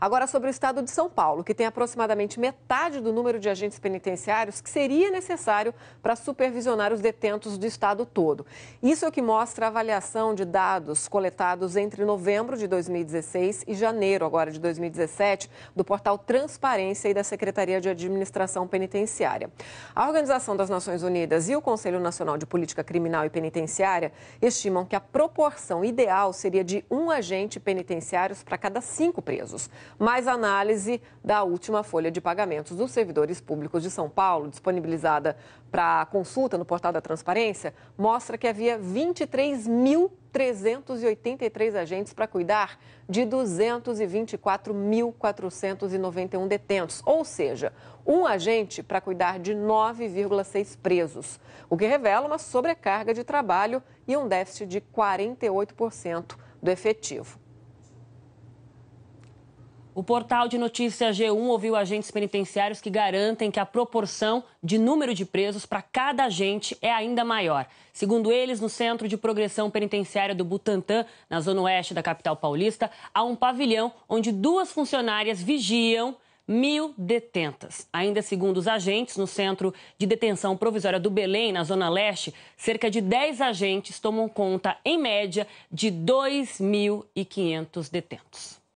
Agora, sobre o estado de São Paulo, que tem aproximadamente metade do número de agentes penitenciários que seria necessário para supervisionar os detentos do estado todo. Isso é o que mostra a avaliação de dados coletados entre novembro de 2016 e janeiro agora de 2017 do portal Transparência e da Secretaria de Administração Penitenciária. A Organização das Nações Unidas e o Conselho Nacional de Política Criminal e Penitenciária estimam que a proporção ideal seria de um agente penitenciário para cada cinco presos mais análise da última folha de pagamentos dos servidores públicos de São Paulo, disponibilizada para consulta no portal da Transparência, mostra que havia 23.383 agentes para cuidar de 224.491 detentos, ou seja, um agente para cuidar de 9,6 presos, o que revela uma sobrecarga de trabalho e um déficit de 48% do efetivo. O portal de notícias G1 ouviu agentes penitenciários que garantem que a proporção de número de presos para cada agente é ainda maior. Segundo eles, no Centro de Progressão Penitenciária do Butantã, na zona oeste da capital paulista, há um pavilhão onde duas funcionárias vigiam mil detentas. Ainda segundo os agentes, no Centro de Detenção Provisória do Belém, na Zona Leste, cerca de 10 agentes tomam conta, em média, de 2.500 detentos.